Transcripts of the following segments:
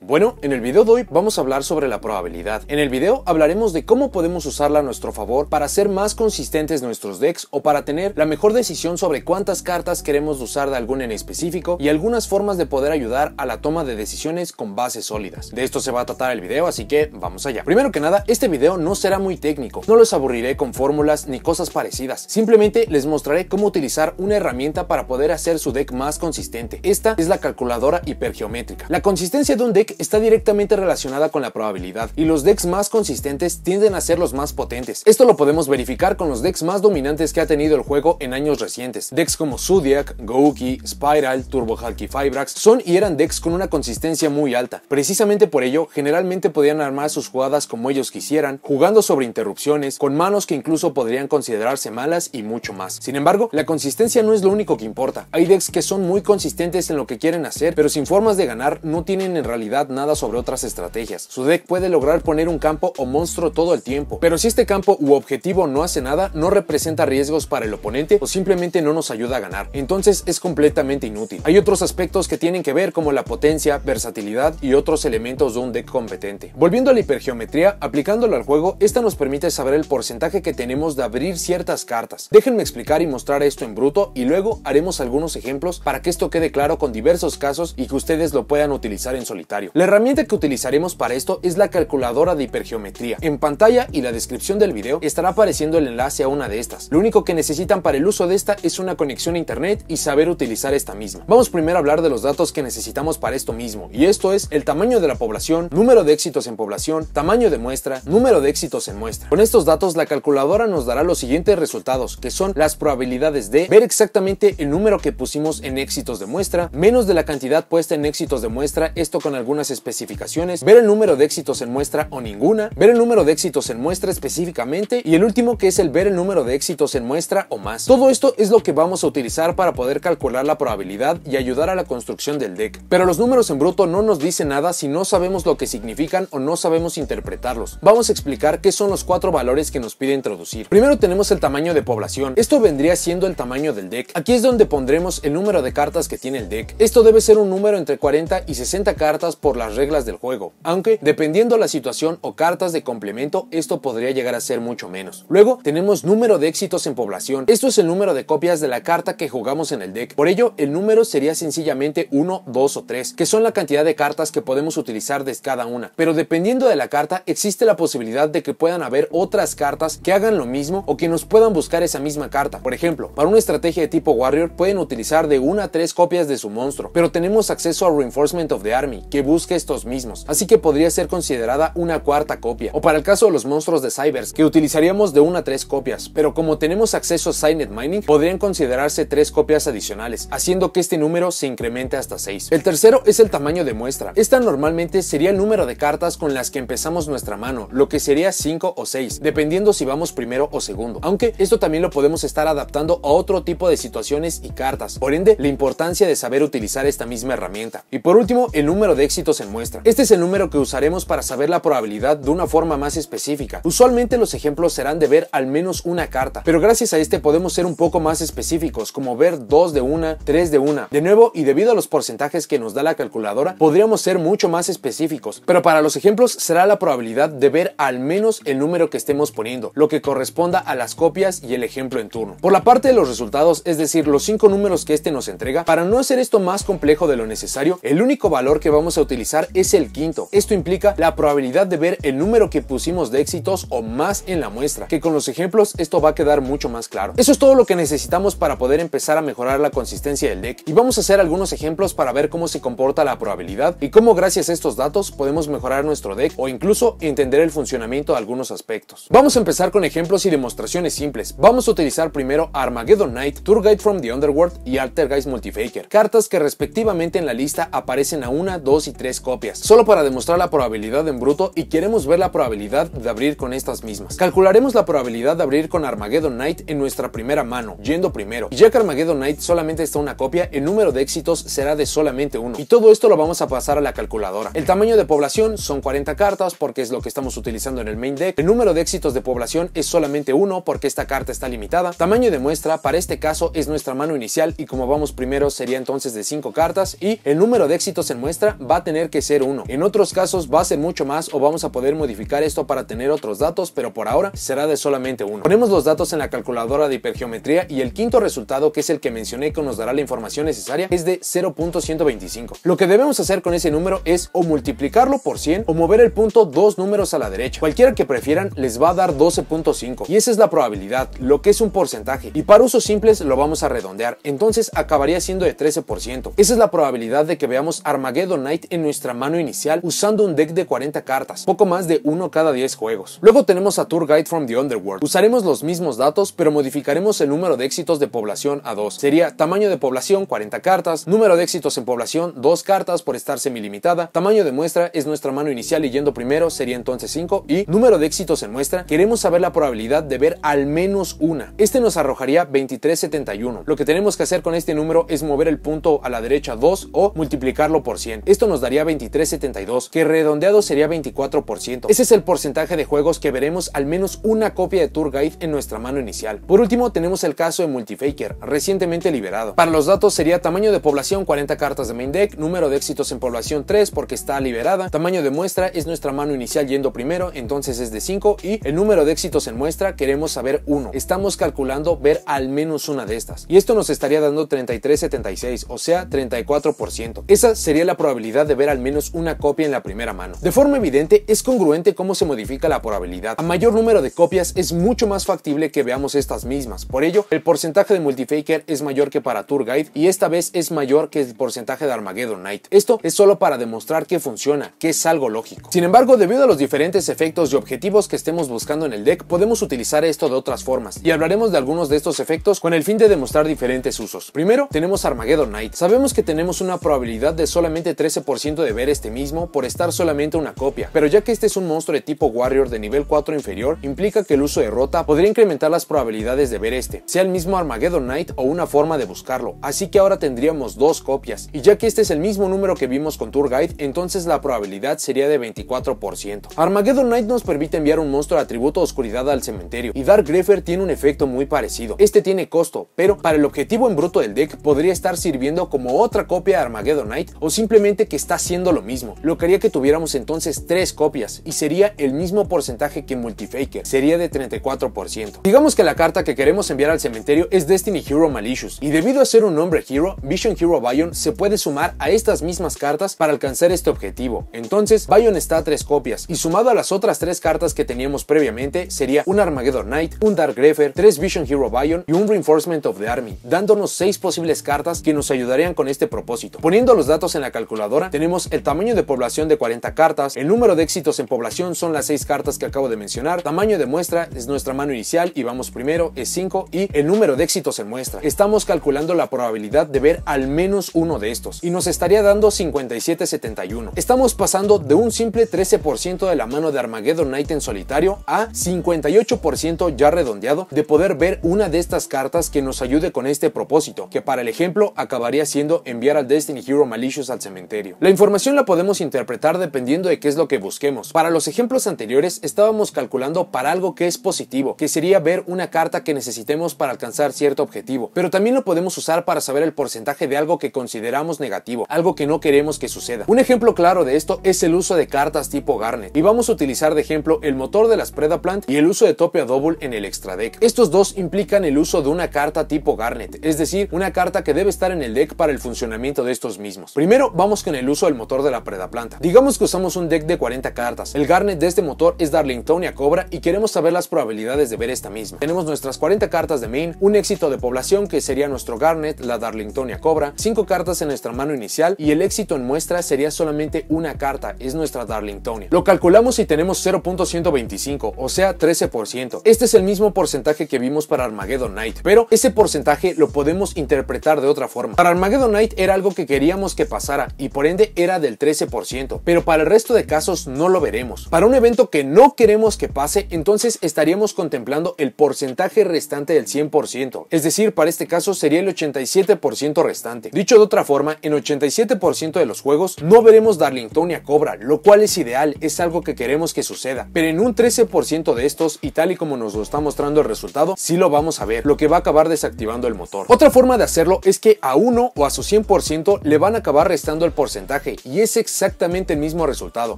bueno, en el video de hoy vamos a hablar sobre la probabilidad. En el video hablaremos de cómo podemos usarla a nuestro favor para ser más consistentes nuestros decks o para tener la mejor decisión sobre cuántas cartas queremos usar de algún en específico y algunas formas de poder ayudar a la toma de decisiones con bases sólidas. De esto se va a tratar el video, así que vamos allá. Primero que nada, este video no será muy técnico, no los aburriré con fórmulas ni cosas parecidas, simplemente les mostraré cómo utilizar una herramienta para poder hacer su deck más consistente. Esta es la calculadora hipergeométrica. La consistencia de un deck está directamente relacionada con la probabilidad y los decks más consistentes tienden a ser los más potentes. Esto lo podemos verificar con los decks más dominantes que ha tenido el juego en años recientes. Decks como Zodiac, Gouki, Spiral, Turbo y Fibrax son y eran decks con una consistencia muy alta. Precisamente por ello, generalmente podían armar sus jugadas como ellos quisieran, jugando sobre interrupciones, con manos que incluso podrían considerarse malas y mucho más. Sin embargo, la consistencia no es lo único que importa. Hay decks que son muy consistentes en lo que quieren hacer, pero sin formas de ganar no tienen en realidad nada sobre otras estrategias. Su deck puede lograr poner un campo o monstruo todo el tiempo, pero si este campo u objetivo no hace nada, no representa riesgos para el oponente o simplemente no nos ayuda a ganar, entonces es completamente inútil. Hay otros aspectos que tienen que ver como la potencia, versatilidad y otros elementos de un deck competente. Volviendo a la hipergeometría, aplicándolo al juego, esta nos permite saber el porcentaje que tenemos de abrir ciertas cartas. Déjenme explicar y mostrar esto en bruto y luego haremos algunos ejemplos para que esto quede claro con diversos casos y que ustedes lo puedan utilizar en solitario. La herramienta que utilizaremos para esto es la calculadora de hipergeometría. En pantalla y la descripción del video estará apareciendo el enlace a una de estas. Lo único que necesitan para el uso de esta es una conexión a internet y saber utilizar esta misma. Vamos primero a hablar de los datos que necesitamos para esto mismo, y esto es el tamaño de la población, número de éxitos en población, tamaño de muestra, número de éxitos en muestra. Con estos datos la calculadora nos dará los siguientes resultados, que son las probabilidades de ver exactamente el número que pusimos en éxitos de muestra, menos de la cantidad puesta en éxitos de muestra, esto con alguna especificaciones, ver el número de éxitos en muestra o ninguna, ver el número de éxitos en muestra específicamente y el último que es el ver el número de éxitos en muestra o más. Todo esto es lo que vamos a utilizar para poder calcular la probabilidad y ayudar a la construcción del deck. Pero los números en bruto no nos dicen nada si no sabemos lo que significan o no sabemos interpretarlos. Vamos a explicar qué son los cuatro valores que nos pide introducir. Primero tenemos el tamaño de población. Esto vendría siendo el tamaño del deck. Aquí es donde pondremos el número de cartas que tiene el deck. Esto debe ser un número entre 40 y 60 cartas por las reglas del juego, aunque dependiendo la situación o cartas de complemento esto podría llegar a ser mucho menos. Luego tenemos número de éxitos en población, esto es el número de copias de la carta que jugamos en el deck, por ello el número sería sencillamente 1, 2 o 3, que son la cantidad de cartas que podemos utilizar de cada una, pero dependiendo de la carta existe la posibilidad de que puedan haber otras cartas que hagan lo mismo o que nos puedan buscar esa misma carta. Por ejemplo, para una estrategia de tipo Warrior pueden utilizar de 1 a 3 copias de su monstruo, pero tenemos acceso a Reinforcement of the Army, que busca que estos mismos, así que podría ser considerada una cuarta copia, o para el caso de los monstruos de Cybers, que utilizaríamos de una a tres copias, pero como tenemos acceso a Signet Mining, podrían considerarse tres copias adicionales, haciendo que este número se incremente hasta 6. El tercero es el tamaño de muestra. Esta normalmente sería el número de cartas con las que empezamos nuestra mano, lo que sería 5 o seis, dependiendo si vamos primero o segundo, aunque esto también lo podemos estar adaptando a otro tipo de situaciones y cartas, por ende la importancia de saber utilizar esta misma herramienta. Y por último, el número de éxitos en muestra. Este es el número que usaremos para saber la probabilidad de una forma más específica. Usualmente los ejemplos serán de ver al menos una carta, pero gracias a este podemos ser un poco más específicos, como ver dos de una, tres de una. De nuevo, y debido a los porcentajes que nos da la calculadora, podríamos ser mucho más específicos, pero para los ejemplos será la probabilidad de ver al menos el número que estemos poniendo, lo que corresponda a las copias y el ejemplo en turno. Por la parte de los resultados, es decir, los cinco números que este nos entrega, para no hacer esto más complejo de lo necesario, el único valor que vamos a utilizar es el quinto. Esto implica la probabilidad de ver el número que pusimos de éxitos o más en la muestra, que con los ejemplos esto va a quedar mucho más claro. Eso es todo lo que necesitamos para poder empezar a mejorar la consistencia del deck y vamos a hacer algunos ejemplos para ver cómo se comporta la probabilidad y cómo gracias a estos datos podemos mejorar nuestro deck o incluso entender el funcionamiento de algunos aspectos. Vamos a empezar con ejemplos y demostraciones simples. Vamos a utilizar primero Armageddon Knight, Tour Guide from the Underworld y Altergeist Multifaker, cartas que respectivamente en la lista aparecen a 1, 2 y tres copias, solo para demostrar la probabilidad en bruto y queremos ver la probabilidad de abrir con estas mismas. Calcularemos la probabilidad de abrir con Armageddon Knight en nuestra primera mano, yendo primero. ya que Armageddon Knight solamente está una copia, el número de éxitos será de solamente uno. Y todo esto lo vamos a pasar a la calculadora. El tamaño de población son 40 cartas porque es lo que estamos utilizando en el main deck. El número de éxitos de población es solamente uno porque esta carta está limitada. Tamaño de muestra para este caso es nuestra mano inicial y como vamos primero sería entonces de 5 cartas y el número de éxitos en muestra va a tener que ser uno. En otros casos va a ser mucho más o vamos a poder modificar esto para tener otros datos, pero por ahora será de solamente uno. Ponemos los datos en la calculadora de hipergeometría y el quinto resultado, que es el que mencioné que nos dará la información necesaria, es de 0.125. Lo que debemos hacer con ese número es o multiplicarlo por 100 o mover el punto dos números a la derecha. Cualquiera que prefieran les va a dar 12.5 y esa es la probabilidad, lo que es un porcentaje. Y para usos simples lo vamos a redondear, entonces acabaría siendo de 13%. Esa es la probabilidad de que veamos Armageddon Night en nuestra mano inicial usando un deck de 40 cartas, poco más de uno cada 10 juegos. Luego tenemos a Tour Guide from the Underworld. Usaremos los mismos datos, pero modificaremos el número de éxitos de población a 2. Sería tamaño de población 40 cartas, número de éxitos en población 2 cartas por estar semilimitada, tamaño de muestra es nuestra mano inicial y yendo primero sería entonces 5 y número de éxitos en muestra queremos saber la probabilidad de ver al menos una. Este nos arrojaría 2371. Lo que tenemos que hacer con este número es mover el punto a la derecha 2 o multiplicarlo por 100. Esto nos da sería 23.72, que redondeado sería 24%. Ese es el porcentaje de juegos que veremos al menos una copia de Tour Guide en nuestra mano inicial. Por último, tenemos el caso de Multifaker, recientemente liberado. Para los datos sería tamaño de población 40 cartas de main deck, número de éxitos en población 3 porque está liberada, tamaño de muestra es nuestra mano inicial yendo primero, entonces es de 5 y el número de éxitos en muestra queremos saber 1. Estamos calculando ver al menos una de estas y esto nos estaría dando 33.76, o sea 34%. Esa sería la probabilidad de ver al menos una copia en la primera mano. De forma evidente, es congruente cómo se modifica la probabilidad. A mayor número de copias es mucho más factible que veamos estas mismas. Por ello, el porcentaje de multifaker es mayor que para Tour Guide y esta vez es mayor que el porcentaje de Armageddon Knight. Esto es solo para demostrar que funciona, que es algo lógico. Sin embargo, debido a los diferentes efectos y objetivos que estemos buscando en el deck, podemos utilizar esto de otras formas y hablaremos de algunos de estos efectos con el fin de demostrar diferentes usos. Primero, tenemos Armageddon Knight. Sabemos que tenemos una probabilidad de solamente 13% de ver este mismo por estar solamente una copia, pero ya que este es un monstruo de tipo Warrior de nivel 4 inferior, implica que el uso de Rota podría incrementar las probabilidades de ver este, sea el mismo Armageddon Knight o una forma de buscarlo, así que ahora tendríamos dos copias, y ya que este es el mismo número que vimos con Tour Guide, entonces la probabilidad sería de 24%. Armageddon Knight nos permite enviar un monstruo de atributo oscuridad al cementerio, y Dark Greffer tiene un efecto muy parecido. Este tiene costo, pero para el objetivo en bruto del deck podría estar sirviendo como otra copia de Armageddon Knight o simplemente que está haciendo lo mismo. Lo que haría que tuviéramos entonces tres copias y sería el mismo porcentaje que Multifaker, sería de 34%. Digamos que la carta que queremos enviar al cementerio es Destiny Hero Malicious y debido a ser un nombre Hero, Vision Hero Bion se puede sumar a estas mismas cartas para alcanzar este objetivo. Entonces, Bion está a tres copias y sumado a las otras tres cartas que teníamos previamente sería un Armageddon Knight, un Dark grefer tres Vision Hero Bion y un Reinforcement of the Army, dándonos seis posibles cartas que nos ayudarían con este propósito. Poniendo los datos en la calculadora, tenemos el tamaño de población de 40 cartas, el número de éxitos en población son las 6 cartas que acabo de mencionar, tamaño de muestra es nuestra mano inicial y vamos primero, es 5 y el número de éxitos en muestra. Estamos calculando la probabilidad de ver al menos uno de estos y nos estaría dando 57.71. Estamos pasando de un simple 13% de la mano de Armageddon Knight en solitario a 58% ya redondeado de poder ver una de estas cartas que nos ayude con este propósito, que para el ejemplo acabaría siendo enviar al Destiny Hero Malicious al cementerio. La información la podemos interpretar dependiendo de qué es lo que busquemos. Para los ejemplos anteriores estábamos calculando para algo que es positivo, que sería ver una carta que necesitemos para alcanzar cierto objetivo, pero también lo podemos usar para saber el porcentaje de algo que consideramos negativo, algo que no queremos que suceda. Un ejemplo claro de esto es el uso de cartas tipo Garnet, y vamos a utilizar de ejemplo el motor de las Plant y el uso de Topia Double en el extra deck. Estos dos implican el uso de una carta tipo Garnet, es decir, una carta que debe estar en el deck para el funcionamiento de estos mismos. Primero vamos con el uso el motor de la preda planta. Digamos que usamos un deck de 40 cartas. El garnet de este motor es Darlingtonia Cobra y queremos saber las probabilidades de ver esta misma. Tenemos nuestras 40 cartas de main, un éxito de población que sería nuestro garnet, la Darlingtonia Cobra, 5 cartas en nuestra mano inicial y el éxito en muestra sería solamente una carta, es nuestra Darlingtonia. Lo calculamos y tenemos 0.125, o sea 13%. Este es el mismo porcentaje que vimos para Armageddon Knight, pero ese porcentaje lo podemos interpretar de otra forma. Para Armageddon Knight era algo que queríamos que pasara y por ende era del 13%, pero para el resto de casos no lo veremos. Para un evento que no queremos que pase, entonces estaríamos contemplando el porcentaje restante del 100%, es decir, para este caso sería el 87% restante. Dicho de otra forma, en 87% de los juegos no veremos Darlington a Cobra, lo cual es ideal, es algo que queremos que suceda, pero en un 13% de estos, y tal y como nos lo está mostrando el resultado, sí lo vamos a ver, lo que va a acabar desactivando el motor. Otra forma de hacerlo es que a uno o a su 100% le van a acabar restando el porcentaje y es exactamente el mismo resultado.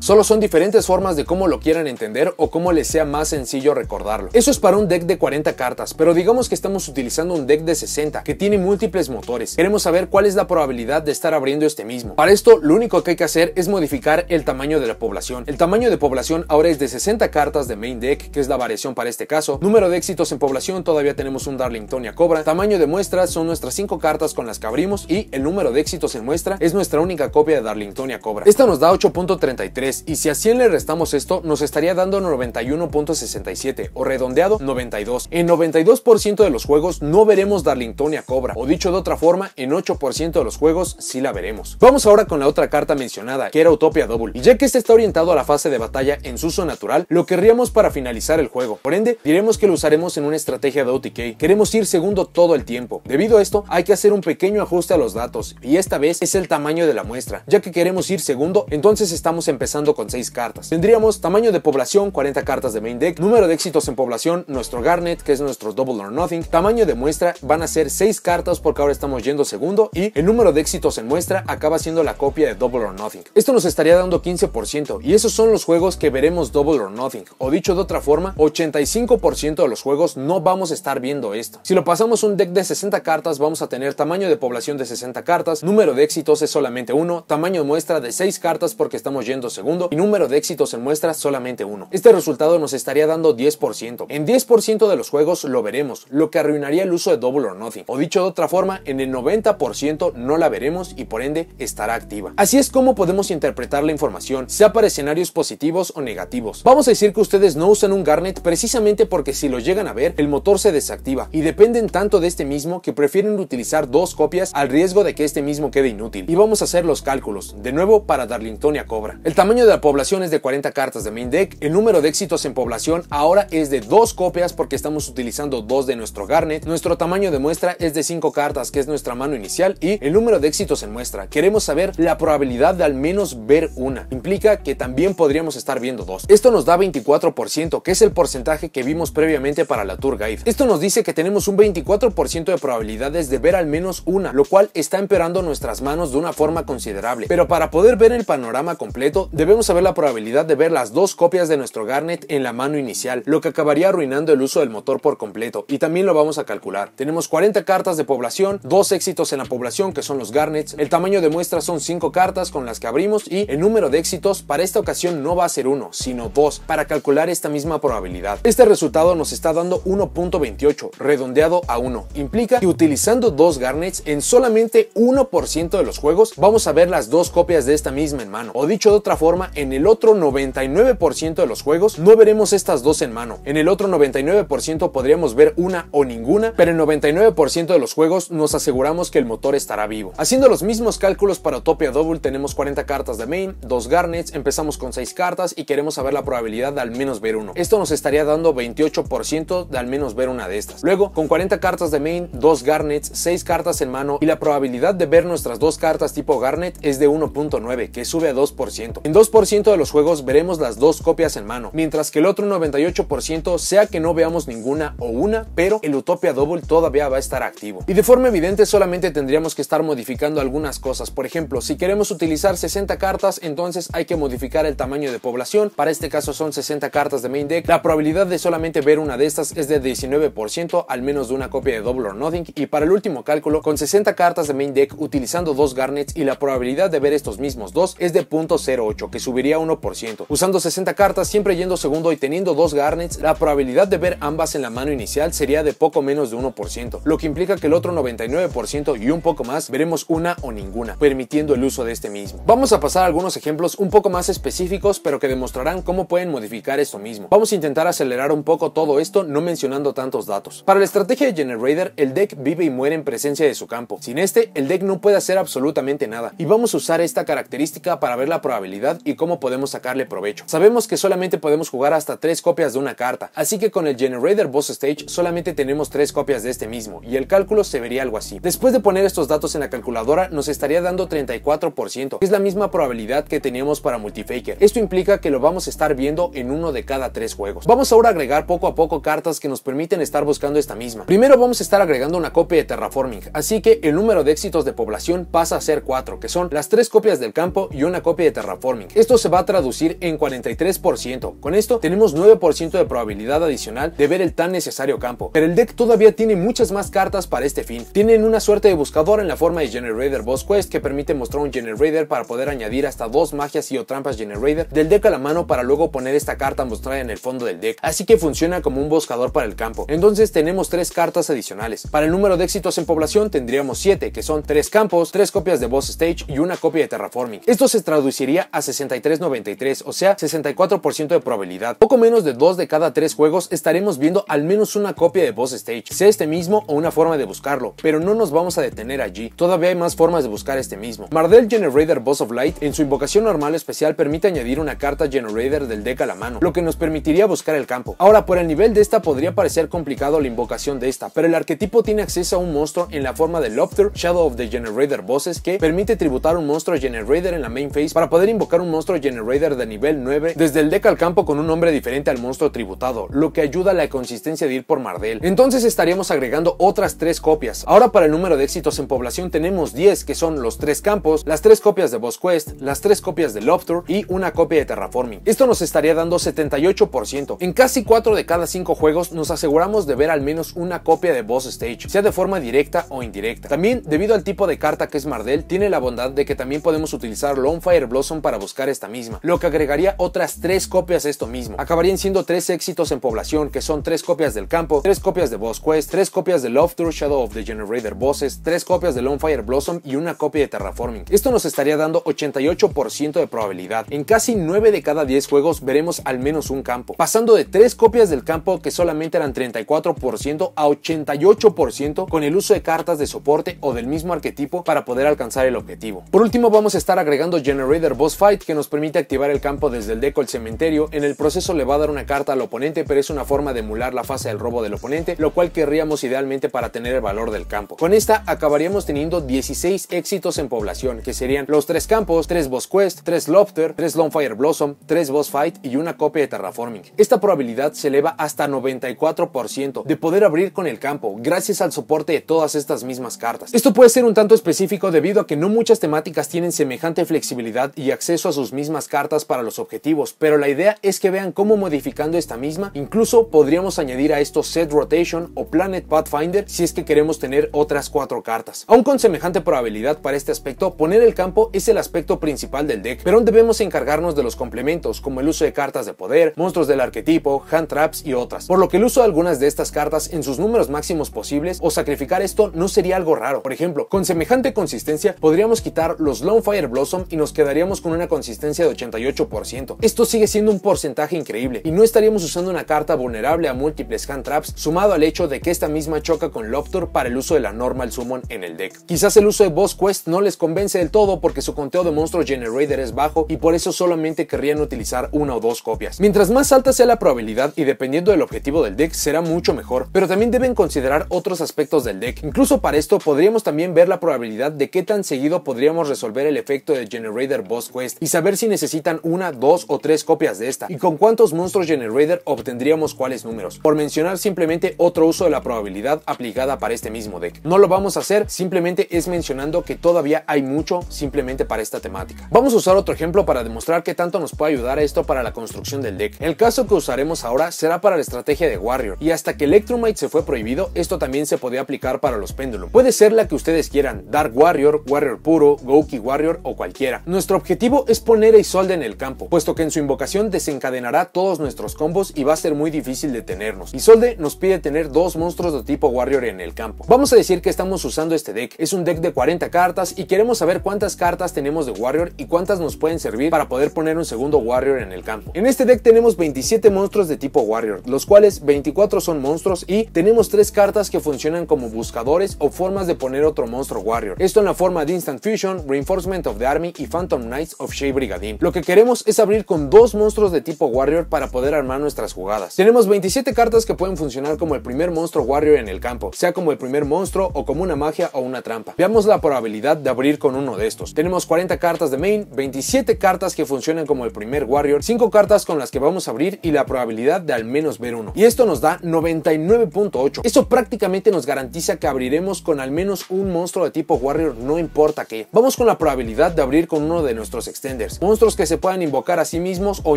Solo son diferentes formas de cómo lo quieran entender o cómo les sea más sencillo recordarlo. Eso es para un deck de 40 cartas, pero digamos que estamos utilizando un deck de 60 que tiene múltiples motores. Queremos saber cuál es la probabilidad de estar abriendo este mismo. Para esto, lo único que hay que hacer es modificar el tamaño de la población. El tamaño de población ahora es de 60 cartas de main deck, que es la variación para este caso. Número de éxitos en población, todavía tenemos un Darlingtonia Cobra. Tamaño de muestra son nuestras 5 cartas con las que abrimos y el número de éxitos en muestra es nuestra única copia de Darlingtonia Cobra. Esto nos da 8.33 y si a 100 le restamos esto, nos estaría dando 91.67 o redondeado 92. En 92% de los juegos no veremos Darlingtonia Cobra, o dicho de otra forma, en 8% de los juegos sí la veremos. Vamos ahora con la otra carta mencionada, que era Utopia Double, y ya que este está orientado a la fase de batalla en su uso natural, lo querríamos para finalizar el juego. Por ende, diremos que lo usaremos en una estrategia de OTK. Queremos ir segundo todo el tiempo. Debido a esto, hay que hacer un pequeño ajuste a los datos, y esta vez es el tamaño de la muestra, ya que queremos ir segundo, entonces estamos empezando con 6 cartas. Tendríamos tamaño de población, 40 cartas de main deck, número de éxitos en población, nuestro Garnet, que es nuestro Double or Nothing, tamaño de muestra van a ser 6 cartas porque ahora estamos yendo segundo y el número de éxitos en muestra acaba siendo la copia de Double or Nothing. Esto nos estaría dando 15% y esos son los juegos que veremos Double or Nothing, o dicho de otra forma, 85% de los juegos no vamos a estar viendo esto. Si lo pasamos un deck de 60 cartas, vamos a tener tamaño de población de 60 cartas, número de éxitos es solamente uno, tamaño muestra de 6 cartas porque estamos yendo segundo y número de éxitos en muestra solamente uno. Este resultado nos estaría dando 10%. En 10% de los juegos lo veremos, lo que arruinaría el uso de Double or Nothing. O dicho de otra forma, en el 90% no la veremos y por ende estará activa. Así es como podemos interpretar la información, sea para escenarios positivos o negativos. Vamos a decir que ustedes no usan un Garnet precisamente porque si lo llegan a ver, el motor se desactiva y dependen tanto de este mismo que prefieren utilizar dos copias al riesgo de que este mismo quede inútil. Y vamos a hacer los cálculos de nuevo para Darlingtonia Cobra. El tamaño de la población es de 40 cartas de main deck, el número de éxitos en población ahora es de 2 copias porque estamos utilizando dos de nuestro Garnet, nuestro tamaño de muestra es de 5 cartas que es nuestra mano inicial y el número de éxitos en muestra. Queremos saber la probabilidad de al menos ver una, implica que también podríamos estar viendo dos. Esto nos da 24% que es el porcentaje que vimos previamente para la Tour Guide. Esto nos dice que tenemos un 24% de probabilidades de ver al menos una, lo cual está empeorando nuestras manos de una forma considerable pero para poder ver el panorama completo debemos saber la probabilidad de ver las dos copias de nuestro Garnet en la mano inicial, lo que acabaría arruinando el uso del motor por completo y también lo vamos a calcular. Tenemos 40 cartas de población, dos éxitos en la población que son los Garnets, el tamaño de muestra son 5 cartas con las que abrimos y el número de éxitos para esta ocasión no va a ser 1 sino 2 para calcular esta misma probabilidad. Este resultado nos está dando 1.28 redondeado a 1. Implica que utilizando dos Garnets en solamente 1% de los juegos vamos a ver las dos copias de esta misma en mano. O dicho de otra forma, en el otro 99% de los juegos no veremos estas dos en mano. En el otro 99% podríamos ver una o ninguna, pero en 99% de los juegos nos aseguramos que el motor estará vivo. Haciendo los mismos cálculos para Utopia Double tenemos 40 cartas de main, dos garnets, empezamos con seis cartas y queremos saber la probabilidad de al menos ver uno. Esto nos estaría dando 28% de al menos ver una de estas. Luego, con 40 cartas de main, dos garnets, 6 cartas en mano y la probabilidad de ver nuestras dos cartas tipo garnet es de 1.9, que sube a 2%. En 2% de los juegos veremos las dos copias en mano, mientras que el otro 98% sea que no veamos ninguna o una, pero el Utopia Double todavía va a estar activo. Y de forma evidente solamente tendríamos que estar modificando algunas cosas, por ejemplo, si queremos utilizar 60 cartas, entonces hay que modificar el tamaño de población, para este caso son 60 cartas de main deck, la probabilidad de solamente ver una de estas es de 19% al menos de una copia de Double or Nothing, y para el último cálculo, con 60 cartas de main deck utilizando dos Garnets y la probabilidad de ver estos mismos dos es de 0.08, que subiría 1%. Usando 60 cartas, siempre yendo segundo y teniendo dos Garnets, la probabilidad de ver ambas en la mano inicial sería de poco menos de 1%, lo que implica que el otro 99% y un poco más veremos una o ninguna, permitiendo el uso de este mismo. Vamos a pasar a algunos ejemplos un poco más específicos, pero que demostrarán cómo pueden modificar esto mismo. Vamos a intentar acelerar un poco todo esto, no mencionando tantos datos. Para la estrategia de Generator, el deck vive y muere en presencia de su campo. Sin este, el deck no puede hacer absolutamente nada, y vamos a usar esta característica para ver la probabilidad y cómo podemos sacarle provecho. Sabemos que solamente podemos jugar hasta 3 copias de una carta, así que con el Generator Boss Stage solamente tenemos tres copias de este mismo, y el cálculo se vería algo así. Después de poner estos datos en la calculadora, nos estaría dando 34%, que es la misma probabilidad que teníamos para Multifaker. Esto implica que lo vamos a estar viendo en uno de cada tres juegos. Vamos ahora a agregar poco a poco cartas que nos permiten estar buscando esta misma. Primero vamos a estar agregando una copia de Terraforming, así que el número de éxitos de población pasa a ser 4, que son las tres copias del campo y una copia de terraforming. Esto se va a traducir en 43%. Con esto tenemos 9% de probabilidad adicional de ver el tan necesario campo. Pero el deck todavía tiene muchas más cartas para este fin. Tienen una suerte de buscador en la forma de Generator Boss Quest que permite mostrar un Generator para poder añadir hasta dos magias y o trampas Generator del deck a la mano para luego poner esta carta mostrada en el fondo del deck. Así que funciona como un buscador para el campo. Entonces tenemos tres cartas adicionales. Para el número de éxitos en población tendríamos 7, que son tres campos, tres copias de Boss Stage y una copia de Terraforming. Esto se traduciría a 63.93, o sea, 64% de probabilidad. Poco menos de 2 de cada 3 juegos estaremos viendo al menos una copia de Boss Stage, sea este mismo o una forma de buscarlo, pero no nos vamos a detener allí, todavía hay más formas de buscar este mismo. Mardell Generator Boss of Light en su invocación normal especial permite añadir una carta Generator del deck a la mano, lo que nos permitiría buscar el campo. Ahora, por el nivel de esta podría parecer complicado la invocación de esta, pero el arquetipo tiene acceso a un monstruo en la forma de Lobster, Shadow of the Generator Bosses, que permite tributar un monstruo generator en la main phase para poder invocar un monstruo generator de nivel 9 desde el deck al campo con un nombre diferente al monstruo tributado, lo que ayuda a la consistencia de ir por Mardel. Entonces estaríamos agregando otras 3 copias. Ahora para el número de éxitos en población tenemos 10 que son los 3 campos, las 3 copias de Boss Quest, las 3 copias de Lofter y una copia de Terraforming. Esto nos estaría dando 78%. En casi 4 de cada 5 juegos nos aseguramos de ver al menos una copia de Boss Stage, sea de forma directa o indirecta. También, debido al tipo de carta que es Mardel, tiene la bondad de que también podemos utilizar Lonefire Blossom para buscar esta misma, lo que agregaría otras tres copias de esto mismo. Acabarían siendo tres éxitos en población, que son tres copias del campo, tres copias de Boss Quest, tres copias de Love Through Shadow of the Generator Bosses, tres copias de Lonefire Blossom y una copia de Terraforming. Esto nos estaría dando 88% de probabilidad. En casi 9 de cada 10 juegos veremos al menos un campo, pasando de tres copias del campo que solamente eran 34% a 88% con el uso de cartas de soporte o del mismo arquetipo para poder alcanzar el objetivo. Por último vamos a estar agregando Generator Boss Fight que nos permite activar el campo desde el deco al cementerio, en el proceso le va a dar una carta al oponente pero es una forma de emular la fase del robo del oponente, lo cual querríamos idealmente para tener el valor del campo. Con esta acabaríamos teniendo 16 éxitos en población, que serían los 3 campos, 3 boss quest, 3 Lofter, 3 longfire blossom, 3 boss fight y una copia de terraforming. Esta probabilidad se eleva hasta 94% de poder abrir con el campo, gracias al soporte de todas estas mismas cartas. Esto puede ser un tanto específico debido a que no muchas temáticas tienen semejante flexibilidad y acceso a sus mismas cartas para los objetivos, pero la idea es que vean cómo modificando esta misma, incluso podríamos añadir a esto Set Rotation o Planet Pathfinder si es que queremos tener otras cuatro cartas. Aún con semejante probabilidad para este aspecto, poner el campo es el aspecto principal del deck, pero debemos encargarnos de los complementos, como el uso de cartas de poder, monstruos del arquetipo, hand traps y otras, por lo que el uso de algunas de estas cartas en sus números máximos posibles o sacrificar esto no sería algo raro. Por ejemplo, con semejante consistencia podríamos quitar los Fire Blossom y nos quedaríamos con una consistencia de 88%. Esto sigue siendo un porcentaje increíble y no estaríamos usando una carta vulnerable a múltiples hand traps sumado al hecho de que esta misma choca con Loptor para el uso de la normal summon en el deck. Quizás el uso de Boss Quest no les convence del todo porque su conteo de monstruos Generator es bajo y por eso solamente querrían utilizar una o dos copias. Mientras más alta sea la probabilidad y dependiendo del objetivo del deck será mucho mejor, pero también deben considerar otros aspectos del deck. Incluso para esto podríamos también ver la probabilidad de qué tan seguido podríamos resolver el efecto de Generator Boss Quest y saber si necesitan una, dos o tres copias de esta y con cuántos monstruos Generator obtendríamos cuáles números, por mencionar simplemente otro uso de la probabilidad aplicada para este mismo deck. No lo vamos a hacer, simplemente es mencionando que todavía hay mucho simplemente para esta temática. Vamos a usar otro ejemplo para demostrar que tanto nos puede ayudar esto para la construcción del deck. El caso que usaremos ahora será para la estrategia de Warrior y hasta que Electromite se fue prohibido, esto también se podía aplicar para los Pendulum. Puede ser la que ustedes quieran, Dark Warrior, Warrior Puro, Go Warrior o cualquiera. Nuestro objetivo es poner a Isolde en el campo, puesto que en su invocación desencadenará todos nuestros combos y va a ser muy difícil detenernos. Isolde nos pide tener dos monstruos de tipo Warrior en el campo. Vamos a decir que estamos usando este deck. Es un deck de 40 cartas y queremos saber cuántas cartas tenemos de Warrior y cuántas nos pueden servir para poder poner un segundo Warrior en el campo. En este deck tenemos 27 monstruos de tipo Warrior, los cuales 24 son monstruos y tenemos 3 cartas que funcionan como buscadores o formas de poner otro monstruo Warrior. Esto en la forma de Instant Fusion, Reinforcement of the Army y Phantom Knights of Shea Brigadine. Lo que queremos es abrir con dos monstruos de tipo Warrior para poder armar nuestras jugadas. Tenemos 27 cartas que pueden funcionar como el primer monstruo Warrior en el campo, sea como el primer monstruo o como una magia o una trampa. Veamos la probabilidad de abrir con uno de estos. Tenemos 40 cartas de main, 27 cartas que funcionan como el primer Warrior, 5 cartas con las que vamos a abrir y la probabilidad de al menos ver uno. Y esto nos da 99.8. Esto prácticamente nos garantiza que abriremos con al menos un monstruo de tipo Warrior, no importa qué. Vamos con la probabilidad de abrir con uno de nuestros extenders, monstruos que se puedan invocar a sí mismos o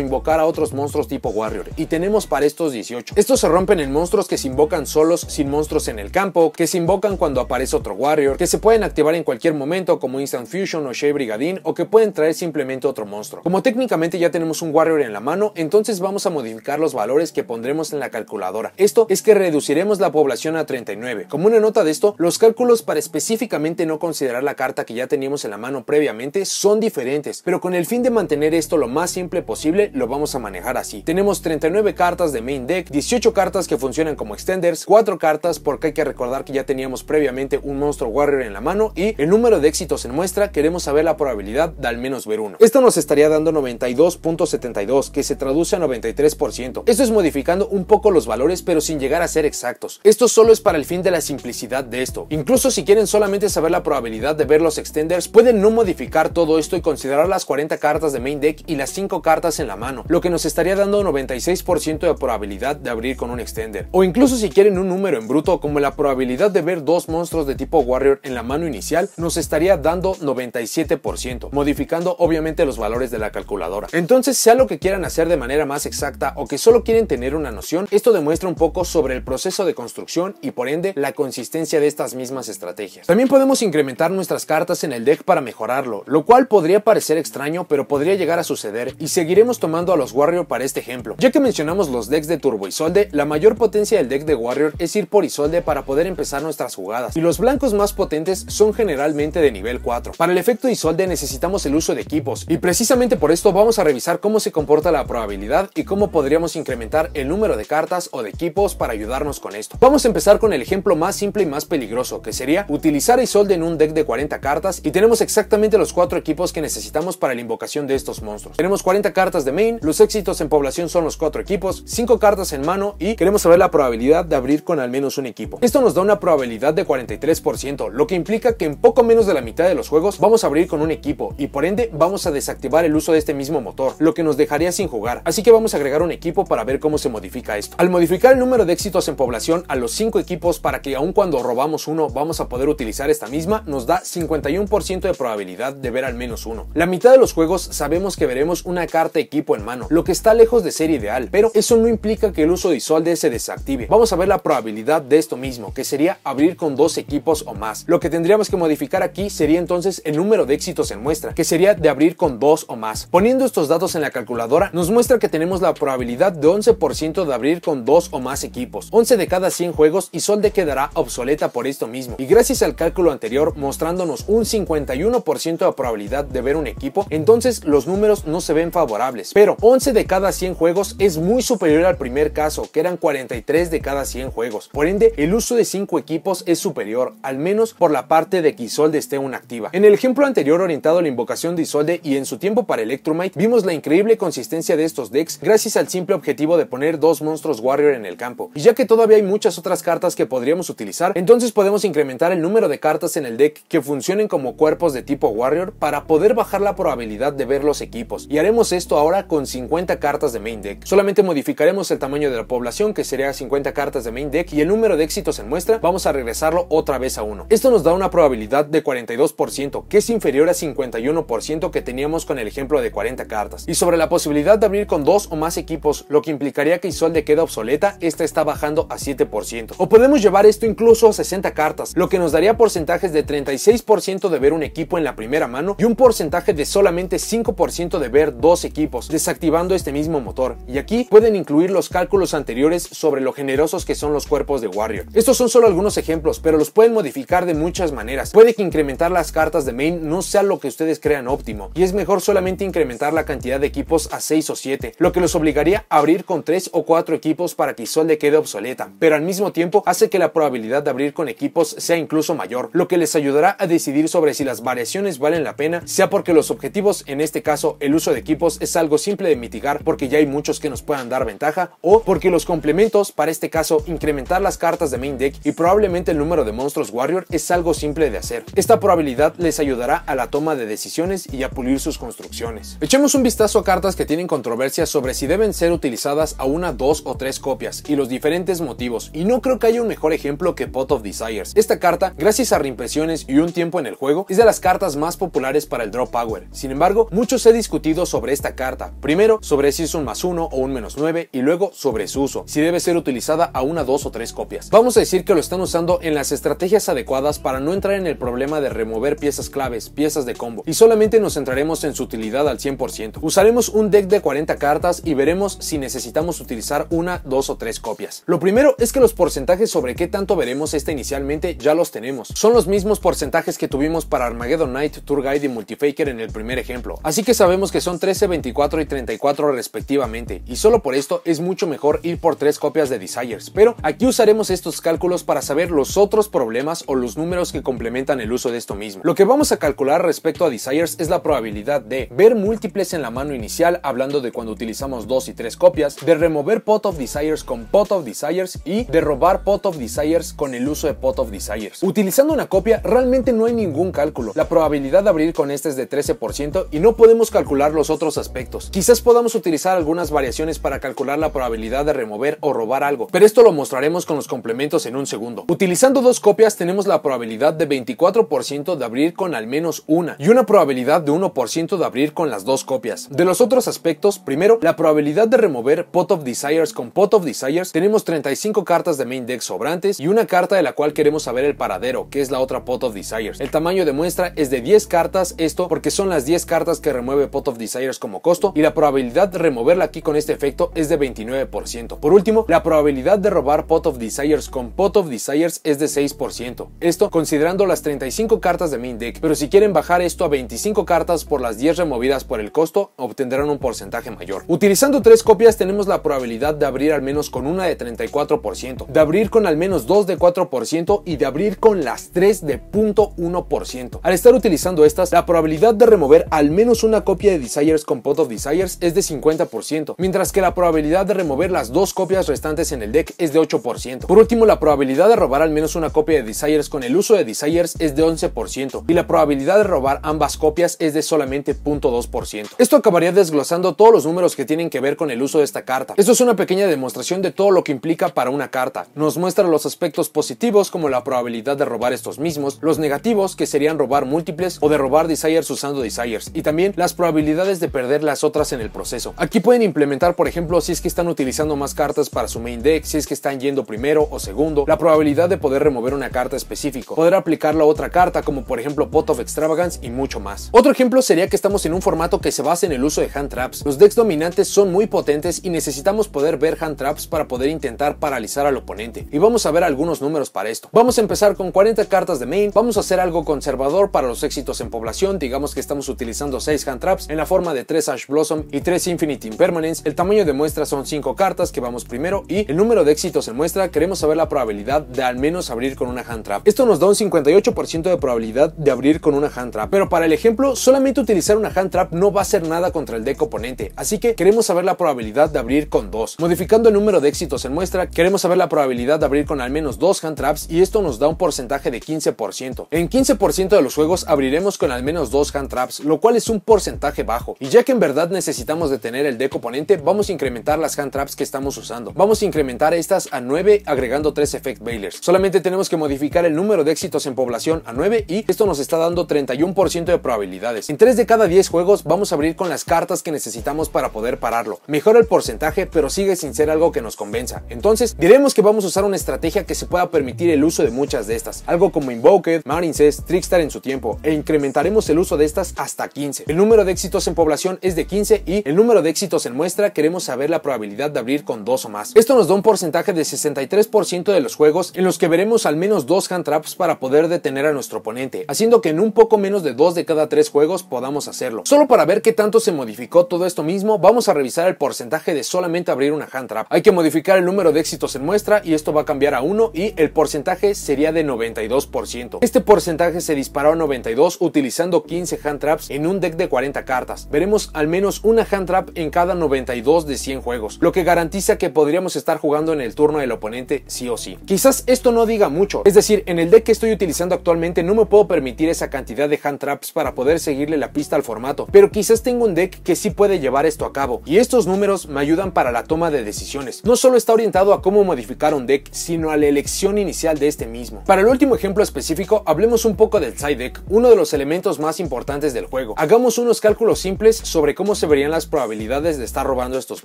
invocar a otros monstruos tipo Warrior, y tenemos para estos 18. Estos se rompen en monstruos que se invocan solos sin monstruos en el campo, que se invocan cuando aparece otro Warrior, que se pueden activar en cualquier momento como Instant Fusion o Shea Brigadine, o que pueden traer simplemente otro monstruo. Como técnicamente ya tenemos un Warrior en la mano, entonces vamos a modificar los valores que pondremos en la calculadora. Esto es que reduciremos la población a 39. Como una nota de esto, los cálculos para específicamente no considerar la carta que ya teníamos en la mano previamente son diferentes, pero con el fin de mantener esto lo más simple posible lo vamos a manejar así. Tenemos 39 cartas de main deck, 18 cartas que funcionan como extenders, 4 cartas porque hay que recordar que ya teníamos previamente un monstruo warrior en la mano y el número de éxitos en muestra queremos saber la probabilidad de al menos ver uno. Esto nos estaría dando 92.72 que se traduce a 93%. Esto es modificando un poco los valores pero sin llegar a ser exactos. Esto solo es para el fin de la simplicidad de esto. Incluso si quieren solamente saber la probabilidad de ver los extenders Pueden no modificar todo esto y considerar las 40 cartas de main deck y las 5 cartas en la mano, lo que nos estaría dando 96% de probabilidad de abrir con un extender. O incluso si quieren un número en bruto, como la probabilidad de ver dos monstruos de tipo warrior en la mano inicial, nos estaría dando 97%, modificando obviamente los valores de la calculadora. Entonces, sea lo que quieran hacer de manera más exacta o que solo quieren tener una noción, esto demuestra un poco sobre el proceso de construcción y por ende la consistencia de estas mismas estrategias. También podemos incrementar nuestras cartas en el deck para mejorarlo, lo cual podría parecer extraño, pero podría llegar a suceder y seguiremos tomando a los Warrior para este ejemplo. Ya que mencionamos los decks de Turbo y Solde, la mayor potencia del deck de Warrior es ir por Isolde para poder empezar nuestras jugadas, y los blancos más potentes son generalmente de nivel 4. Para el efecto Isolde necesitamos el uso de equipos, y precisamente por esto vamos a revisar cómo se comporta la probabilidad y cómo podríamos incrementar el número de cartas o de equipos para ayudarnos con esto. Vamos a empezar con el ejemplo más simple y más peligroso, que sería utilizar Isolde en un deck de 40 cartas y tenemos exactamente los cuatro equipos que necesitamos para la invocación de estos monstruos. Tenemos 40 cartas de main, los éxitos en población son los cuatro equipos, 5 cartas en mano y queremos saber la probabilidad de abrir con al menos un equipo. Esto nos da una probabilidad de 43%, lo que implica que en poco menos de la mitad de los juegos vamos a abrir con un equipo y por ende vamos a desactivar el uso de este mismo motor, lo que nos dejaría sin jugar. Así que vamos a agregar un equipo para ver cómo se modifica esto. Al modificar el número de éxitos en población a los 5 equipos para que aun cuando robamos uno vamos a poder utilizar esta misma, nos da 51% de probabilidad de ver al menos uno. La mitad de los juegos sabemos que veremos una carta equipo en mano, lo que está lejos de ser ideal, pero eso no implica que el uso de Isolde se desactive. Vamos a ver la probabilidad de esto mismo, que sería abrir con dos equipos o más. Lo que tendríamos que modificar aquí sería entonces el número de éxitos en muestra, que sería de abrir con dos o más. Poniendo estos datos en la calculadora, nos muestra que tenemos la probabilidad de 11% de abrir con dos o más equipos. 11 de cada 100 juegos y Isolde quedará obsoleta por esto mismo. Y gracias al cálculo anterior mostrándonos un 50 1% de probabilidad de ver un equipo, entonces los números no se ven favorables. Pero 11 de cada 100 juegos es muy superior al primer caso, que eran 43 de cada 100 juegos. Por ende, el uso de 5 equipos es superior, al menos por la parte de que Isolde esté una activa. En el ejemplo anterior orientado a la invocación de Isolde y en su tiempo para Electromite vimos la increíble consistencia de estos decks gracias al simple objetivo de poner dos monstruos Warrior en el campo. Y ya que todavía hay muchas otras cartas que podríamos utilizar, entonces podemos incrementar el número de cartas en el deck que funcionen como cuerpo de tipo Warrior para poder bajar la probabilidad de ver los equipos, y haremos esto ahora con 50 cartas de main deck. Solamente modificaremos el tamaño de la población, que sería 50 cartas de main deck, y el número de éxitos en muestra vamos a regresarlo otra vez a uno Esto nos da una probabilidad de 42%, que es inferior a 51% que teníamos con el ejemplo de 40 cartas. Y sobre la posibilidad de abrir con dos o más equipos, lo que implicaría que Isolde queda obsoleta, esta está bajando a 7%. O podemos llevar esto incluso a 60 cartas, lo que nos daría porcentajes de 36% de ver un equipo en la primera mano y un porcentaje de solamente 5% de ver dos equipos, desactivando este mismo motor. Y aquí pueden incluir los cálculos anteriores sobre lo generosos que son los cuerpos de Warrior. Estos son solo algunos ejemplos, pero los pueden modificar de muchas maneras. Puede que incrementar las cartas de main no sea lo que ustedes crean óptimo, y es mejor solamente incrementar la cantidad de equipos a 6 o 7, lo que los obligaría a abrir con 3 o 4 equipos para que Isolde quede obsoleta, pero al mismo tiempo hace que la probabilidad de abrir con equipos sea incluso mayor, lo que les ayudará a decidir sobre si la variaciones valen la pena, sea porque los objetivos, en este caso el uso de equipos, es algo simple de mitigar porque ya hay muchos que nos puedan dar ventaja, o porque los complementos, para este caso incrementar las cartas de main deck y probablemente el número de monstruos warrior es algo simple de hacer. Esta probabilidad les ayudará a la toma de decisiones y a pulir sus construcciones. Echemos un vistazo a cartas que tienen controversia sobre si deben ser utilizadas a una, dos o tres copias y los diferentes motivos, y no creo que haya un mejor ejemplo que Pot of Desires. Esta carta, gracias a reimpresiones y un tiempo en el juego, es las cartas más populares para el drop Power. Sin embargo, muchos he discutido sobre esta carta. Primero, sobre si es un más 1 o un menos 9 y luego sobre su uso, si debe ser utilizada a una, dos o tres copias. Vamos a decir que lo están usando en las estrategias adecuadas para no entrar en el problema de remover piezas claves, piezas de combo, y solamente nos centraremos en su utilidad al 100%. Usaremos un deck de 40 cartas y veremos si necesitamos utilizar una, dos o tres copias. Lo primero es que los porcentajes sobre qué tanto veremos esta inicialmente ya los tenemos. Son los mismos porcentajes que tuvimos para Armageddon Knight, Tour Guide y Multifaker en el primer ejemplo, así que sabemos que son 13, 24 y 34 respectivamente, y solo por esto es mucho mejor ir por 3 copias de Desires, pero aquí usaremos estos cálculos para saber los otros problemas o los números que complementan el uso de esto mismo. Lo que vamos a calcular respecto a Desires es la probabilidad de ver múltiples en la mano inicial, hablando de cuando utilizamos 2 y 3 copias, de remover Pot of Desires con Pot of Desires y de robar Pot of Desires con el uso de Pot of Desires. Utilizando una copia realmente no hay ningún cálculo la probabilidad de abrir con este es de 13% y no podemos calcular los otros aspectos. Quizás podamos utilizar algunas variaciones para calcular la probabilidad de remover o robar algo, pero esto lo mostraremos con los complementos en un segundo. Utilizando dos copias tenemos la probabilidad de 24% de abrir con al menos una y una probabilidad de 1% de abrir con las dos copias. De los otros aspectos, primero, la probabilidad de remover Pot of Desires con Pot of Desires, tenemos 35 cartas de main deck sobrantes y una carta de la cual queremos saber el paradero, que es la otra Pot of Desires. El tamaño de es de 10 cartas, esto porque son las 10 cartas que remueve Pot of Desires como costo y la probabilidad de removerla aquí con este efecto es de 29%. Por último, la probabilidad de robar Pot of Desires con Pot of Desires es de 6%. Esto considerando las 35 cartas de main deck, pero si quieren bajar esto a 25 cartas por las 10 removidas por el costo, obtendrán un porcentaje mayor. Utilizando 3 copias tenemos la probabilidad de abrir al menos con una de 34%, de abrir con al menos 2 de 4% y de abrir con las 3 de 0.1%. Al estar utilizando estas, la probabilidad de remover al menos una copia de Desires con Pot of Desires es de 50%, mientras que la probabilidad de remover las dos copias restantes en el deck es de 8%. Por último, la probabilidad de robar al menos una copia de Desires con el uso de Desires es de 11% y la probabilidad de robar ambas copias es de solamente 0.2%. Esto acabaría desglosando todos los números que tienen que ver con el uso de esta carta. Esto es una pequeña demostración de todo lo que implica para una carta. Nos muestra los aspectos positivos como la probabilidad de robar estos mismos, los negativos que serían robar múltiples o de robar desires usando desires y también las probabilidades de perder las otras en el proceso. Aquí pueden implementar por ejemplo si es que están utilizando más cartas para su main deck, si es que están yendo primero o segundo, la probabilidad de poder remover una carta específico, poder aplicar a otra carta como por ejemplo Pot of Extravagance y mucho más. Otro ejemplo sería que estamos en un formato que se basa en el uso de hand traps. Los decks dominantes son muy potentes y necesitamos poder ver hand traps para poder intentar paralizar al oponente y vamos a ver algunos números para esto. Vamos a empezar con 40 cartas de main, vamos a hacer algo conservador para los éxitos en población, digamos que estamos utilizando 6 hand traps en la forma de 3 Ash Blossom y 3 Infinite Impermanence, el tamaño de muestra son 5 cartas que vamos primero y el número de éxitos en muestra queremos saber la probabilidad de al menos abrir con una hand trap. Esto nos da un 58% de probabilidad de abrir con una hand trap, pero para el ejemplo solamente utilizar una hand trap no va a hacer nada contra el deck oponente, así que queremos saber la probabilidad de abrir con 2. Modificando el número de éxitos en muestra, queremos saber la probabilidad de abrir con al menos 2 hand traps y esto nos da un porcentaje de 15%. En 15% de los juegos abriremos con al menos dos hand traps, lo cual es un porcentaje bajo. Y ya que en verdad necesitamos detener el deck oponente, vamos a incrementar las hand traps que estamos usando. Vamos a incrementar estas a 9 agregando 3 effect bailers. Solamente tenemos que modificar el número de éxitos en población a 9 y esto nos está dando 31% de probabilidades. En 3 de cada 10 juegos vamos a abrir con las cartas que necesitamos para poder pararlo. Mejora el porcentaje, pero sigue sin ser algo que nos convenza. Entonces, diremos que vamos a usar una estrategia que se pueda permitir el uso de muchas de estas, algo como Invoked, Marines, Trickstar en su tiempo e incrementaremos el uso de estas hasta 15. El número de éxitos en población es de 15 y el número de éxitos en muestra queremos saber la probabilidad de abrir con dos o más. Esto nos da un porcentaje de 63% de los juegos en los que veremos al menos dos hand traps para poder detener a nuestro oponente, haciendo que en un poco menos de dos de cada tres juegos podamos hacerlo. Solo para ver qué tanto se modificó todo esto mismo, vamos a revisar el porcentaje de solamente abrir una hand trap. Hay que modificar el número de éxitos en muestra y esto va a cambiar a 1 y el porcentaje sería de 92%. Este porcentaje se dispara a 92 utilizando 15 hand traps en un deck de 40 cartas. Veremos al menos una hand trap en cada 92 de 100 juegos, lo que garantiza que podríamos estar jugando en el turno del oponente sí o sí. Quizás esto no diga mucho, es decir, en el deck que estoy utilizando actualmente no me puedo permitir esa cantidad de hand traps para poder seguirle la pista al formato, pero quizás tengo un deck que sí puede llevar esto a cabo, y estos números me ayudan para la toma de decisiones. No solo está orientado a cómo modificar un deck, sino a la elección inicial de este mismo. Para el último ejemplo específico, hablemos un poco del side Deck uno de los elementos más importantes del juego. Hagamos unos cálculos simples sobre cómo se verían las probabilidades de estar robando estos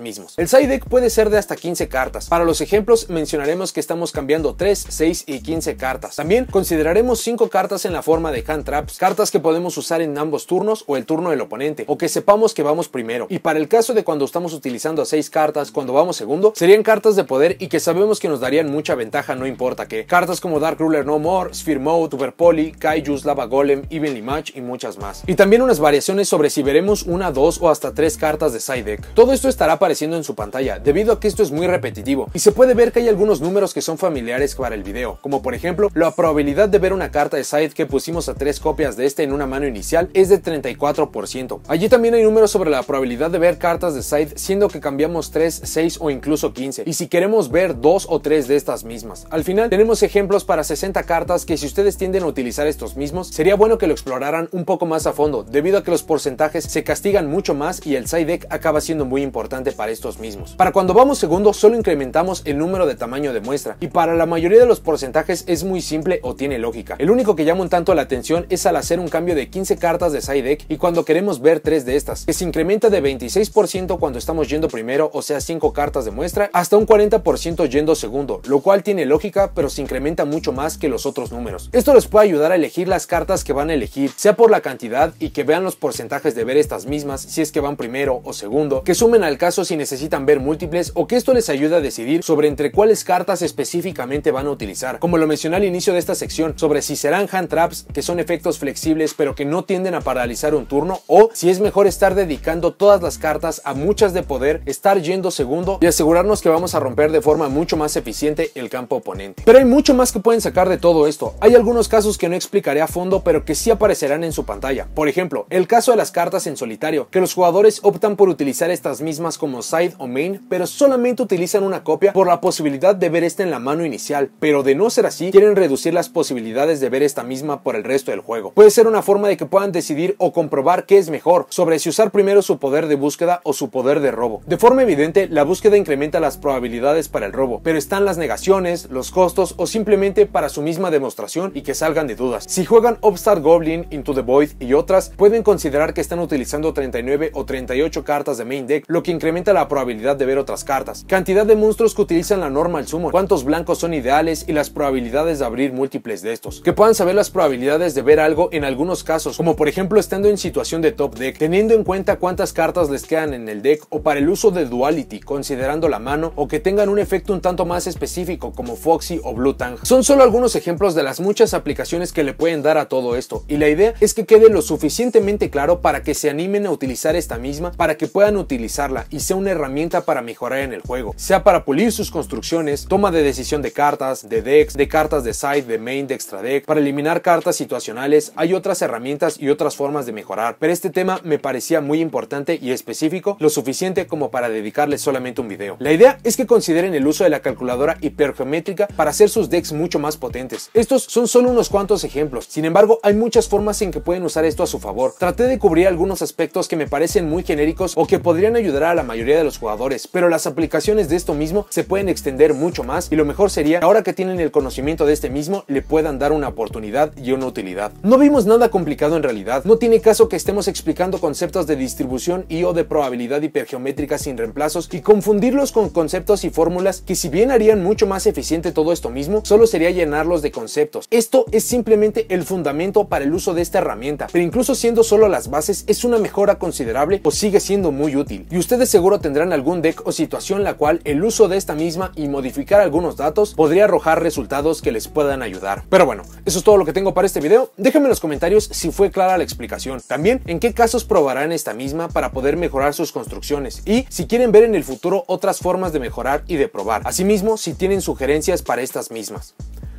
mismos. El side deck puede ser de hasta 15 cartas. Para los ejemplos mencionaremos que estamos cambiando 3, 6 y 15 cartas. También consideraremos 5 cartas en la forma de hand traps, cartas que podemos usar en ambos turnos o el turno del oponente, o que sepamos que vamos primero. Y para el caso de cuando estamos utilizando 6 cartas, cuando vamos segundo, serían cartas de poder y que sabemos que nos darían mucha ventaja, no importa qué. Cartas como Dark Ruler No More, Sphere Mode, Poly, Kaijus, la Golem, Evenly Match y muchas más. Y también unas variaciones sobre si veremos una, dos o hasta tres cartas de side deck. Todo esto estará apareciendo en su pantalla, debido a que esto es muy repetitivo, y se puede ver que hay algunos números que son familiares para el video, como por ejemplo, la probabilidad de ver una carta de side que pusimos a tres copias de este en una mano inicial es de 34%. Allí también hay números sobre la probabilidad de ver cartas de side, siendo que cambiamos 3, 6 o incluso 15, y si queremos ver dos o tres de estas mismas. Al final tenemos ejemplos para 60 cartas que si ustedes tienden a utilizar estos mismos, sería bueno que lo exploraran un poco más a fondo, debido a que los porcentajes se castigan mucho más y el side deck acaba siendo muy importante para estos mismos. Para cuando vamos segundo, solo incrementamos el número de tamaño de muestra, y para la mayoría de los porcentajes es muy simple o tiene lógica. El único que llama un tanto la atención es al hacer un cambio de 15 cartas de side deck y cuando queremos ver 3 de estas, que se incrementa de 26% cuando estamos yendo primero, o sea 5 cartas de muestra, hasta un 40% yendo segundo, lo cual tiene lógica, pero se incrementa mucho más que los otros números. Esto les puede ayudar a elegir las cartas cartas que van a elegir, sea por la cantidad y que vean los porcentajes de ver estas mismas, si es que van primero o segundo, que sumen al caso si necesitan ver múltiples o que esto les ayude a decidir sobre entre cuáles cartas específicamente van a utilizar. Como lo mencioné al inicio de esta sección, sobre si serán hand traps, que son efectos flexibles pero que no tienden a paralizar un turno, o si es mejor estar dedicando todas las cartas a muchas de poder, estar yendo segundo y asegurarnos que vamos a romper de forma mucho más eficiente el campo oponente. Pero hay mucho más que pueden sacar de todo esto. Hay algunos casos que no explicaré a fondo pero que sí aparecerán en su pantalla. Por ejemplo, el caso de las cartas en solitario, que los jugadores optan por utilizar estas mismas como side o main, pero solamente utilizan una copia por la posibilidad de ver esta en la mano inicial, pero de no ser así, quieren reducir las posibilidades de ver esta misma por el resto del juego. Puede ser una forma de que puedan decidir o comprobar qué es mejor, sobre si usar primero su poder de búsqueda o su poder de robo. De forma evidente, la búsqueda incrementa las probabilidades para el robo, pero están las negaciones, los costos o simplemente para su misma demostración y que salgan de dudas. Si juegan Upstart Goblin, Into the Void y otras, pueden considerar que están utilizando 39 o 38 cartas de main deck, lo que incrementa la probabilidad de ver otras cartas. Cantidad de monstruos que utilizan la normal sumo cuántos blancos son ideales y las probabilidades de abrir múltiples de estos. Que puedan saber las probabilidades de ver algo en algunos casos, como por ejemplo estando en situación de top deck, teniendo en cuenta cuántas cartas les quedan en el deck o para el uso de duality, considerando la mano o que tengan un efecto un tanto más específico como Foxy o Blue Tang. Son solo algunos ejemplos de las muchas aplicaciones que le pueden dar a todo esto y la idea es que quede lo suficientemente claro para que se animen a utilizar esta misma, para que puedan utilizarla y sea una herramienta para mejorar en el juego, sea para pulir sus construcciones, toma de decisión de cartas, de decks, de cartas de side, de main, de extra deck, para eliminar cartas situacionales, hay otras herramientas y otras formas de mejorar, pero este tema me parecía muy importante y específico, lo suficiente como para dedicarles solamente un video. La idea es que consideren el uso de la calculadora hipergeométrica para hacer sus decks mucho más potentes. Estos son solo unos cuantos ejemplos, sin embargo, hay muchas formas en que pueden usar esto a su favor. Traté de cubrir algunos aspectos que me parecen muy genéricos o que podrían ayudar a la mayoría de los jugadores, pero las aplicaciones de esto mismo se pueden extender mucho más y lo mejor sería, ahora que tienen el conocimiento de este mismo, le puedan dar una oportunidad y una utilidad. No vimos nada complicado en realidad, no tiene caso que estemos explicando conceptos de distribución y o de probabilidad hipergeométrica sin reemplazos y confundirlos con conceptos y fórmulas que si bien harían mucho más eficiente todo esto mismo, solo sería llenarlos de conceptos. Esto es simplemente el fundamento fundamento para el uso de esta herramienta, pero incluso siendo solo las bases es una mejora considerable o sigue siendo muy útil. Y ustedes seguro tendrán algún deck o situación la cual el uso de esta misma y modificar algunos datos podría arrojar resultados que les puedan ayudar. Pero bueno, eso es todo lo que tengo para este video. Déjenme en los comentarios si fue clara la explicación. También en qué casos probarán esta misma para poder mejorar sus construcciones y si quieren ver en el futuro otras formas de mejorar y de probar. Asimismo, si tienen sugerencias para estas mismas.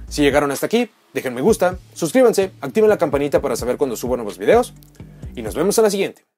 Si llegaron hasta aquí, dejen me gusta, suscríbanse, activen la campanita para saber cuando subo nuevos videos y nos vemos en la siguiente.